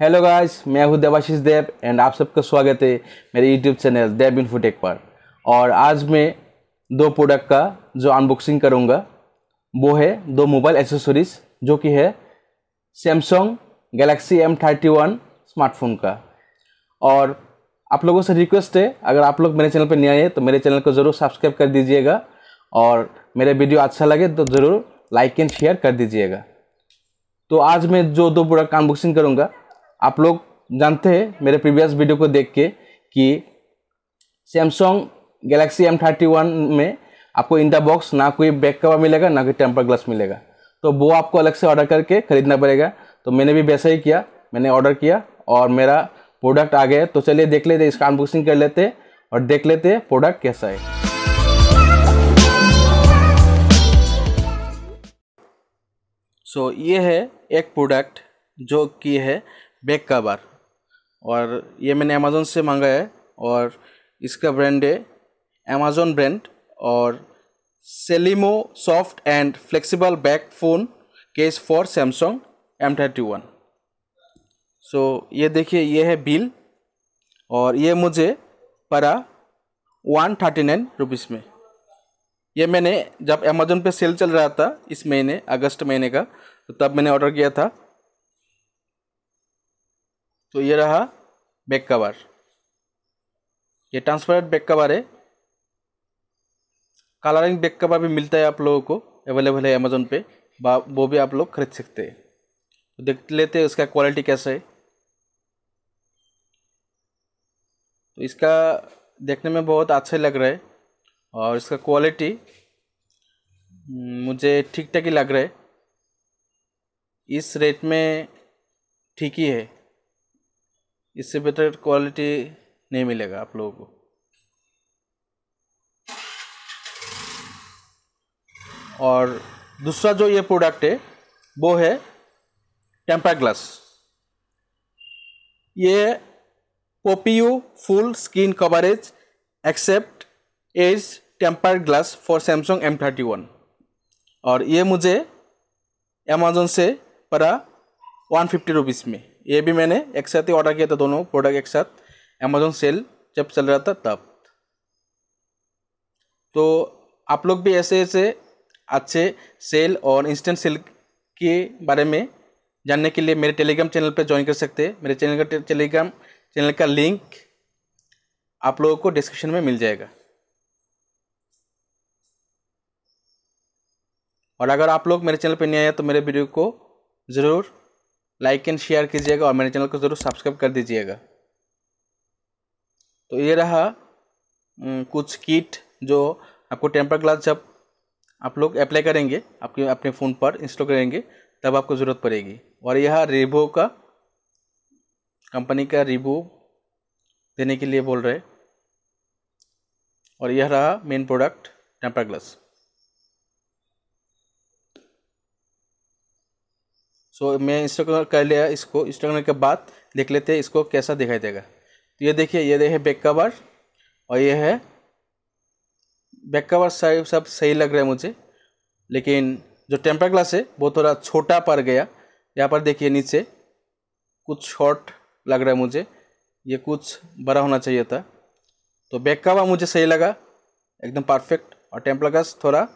hello guys मैं हूँ देवाशीष देव and आप सबका स्वागत है मेरे यूट्यूब चैनल देव इन्फोटेक पर और आज मैं दो प्रोडक्ट का जो अनबॉक्सिंग करूँगा वो है दो मोबाइल एसेसरीज जो कि है Samsung Galaxy M thirty one smartphone का और आप लोगों से रिक्वेस्ट है अगर आप लोग मेरे चैनल पर नहीं आए तो मेरे चैनल को ज़रूर सब्सक्राइब कर दीजिएगा और मेरा वीडियो अच्छा लगे तो ज़रूर लाइक एंड शेयर कर दीजिएगा तो आज मैं जो दो प्रोडक्ट अनबॉक्सिंग करूँगा आप लोग जानते हैं मेरे प्रीवियस वीडियो को देख के कि Samsung Galaxy M thirty one में आपको इन द बॉक्स ना कोई बैक कवर मिलेगा ना कोई टेम्पर ग्लास मिलेगा तो वो आपको अलग से ऑर्डर करके ख़रीदना पड़ेगा तो मैंने भी वैसा ही किया मैंने ऑर्डर किया और मेरा प्रोडक्ट आ गया तो चलिए देख लेते इसका अनबॉक्सिंग कर लेते और देख लेते प्रोडक्ट कैसा है सो so, ये है एक प्रोडक्ट जो कि है बैक कवर और ये मैंने अमेज़ोन से मंगाया है और इसका ब्रांड है अमेज़ोन ब्रांड और Selimo soft and flexible back phone case for Samsung M thirty one so ये देखिए ये है बिल और ये मुझे पड़ा वन थर्टी नाइन रुपीज़ में ये मैंने जब अमेज़ोन पे सेल चल रहा था इस महीने अगस्त महीने का तो तब मैंने ऑर्डर किया था तो ये रहा बैक कवर ये ट्रांसपेरेंट बैक कवर है कलरिंग बैक कवर भी मिलता है आप लोगों को अवेलेबल है अमेज़ोन पे वो भी आप लोग खरीद सकते हैं तो देख लेते हैं उसका क्वालिटी कैसा है तो इसका देखने में बहुत अच्छा लग रहा है और इसका क्वालिटी हम्म, मुझे ठीक ठाक ही लग रहा है इस रेट में ठीक ही है इससे बेटर क्वालिटी नहीं मिलेगा आप लोगों को और दूसरा जो ये प्रोडक्ट है वो है टेम्पर ग्लास ये पोपीयू full skin coverage except edge temper glass for Samsung M thirty one और ये मुझे अमेजोन से पड़ा वन फिफ्टी रुपीज़ में ये भी मैंने एक साथ ही ऑर्डर किया था दोनों प्रोडक्ट एक साथ अमेजोन सेल जब चल रहा था तब तो आप लोग भी ऐसे ऐसे अच्छे सेल और इंस्टेंट सेल के बारे में जानने के लिए मेरे टेलीग्राम चैनल पर ज्वाइन कर सकते हैं मेरे चैनल का टेलीग्राम चैनल का लिंक आप लोगों को डिस्क्रिप्शन में मिल जाएगा और अगर आप लोग मेरे चैनल पर नहीं आए तो मेरे वीडियो को ज़रूर लाइक एंड शेयर कीजिएगा और मेरे चैनल को ज़रूर सब्सक्राइब कर दीजिएगा तो ये रहा कुछ किट जो आपको टेम्पर ग्लास जब आप लोग अप्लाई करेंगे आपके अपने फ़ोन पर इंस्टॉल करेंगे तब आपको ज़रूरत पड़ेगी और यह रिवो का कंपनी का रिवो देने के लिए बोल रहे और यह रहा main product temper glass so so, मैं इंस्टॉल कर लिया इसको इंस्टॉल करने के बाद देख लेते हैं इसको कैसा दिखाई देगा तो ये देखिए ये देखिए बैक कवर और ये है बैक कवर साइड सब सही लग रहा है मुझे लेकिन जो टेम्पर ग्लास है वो थोड़ा छोटा पड़ गया यहाँ पर देखिए नीचे कुछ शॉर्ट लग रहा है मुझे ये कुछ बड़ा होना चाहिए था तो बैक कवर मुझे सही लगा एकदम परफेक्ट और टेम्पर ग्लास थोड़ा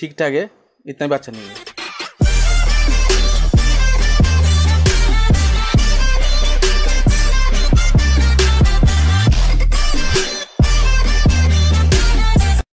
ठीक ठाक है इतना भी अच्छा नहीं है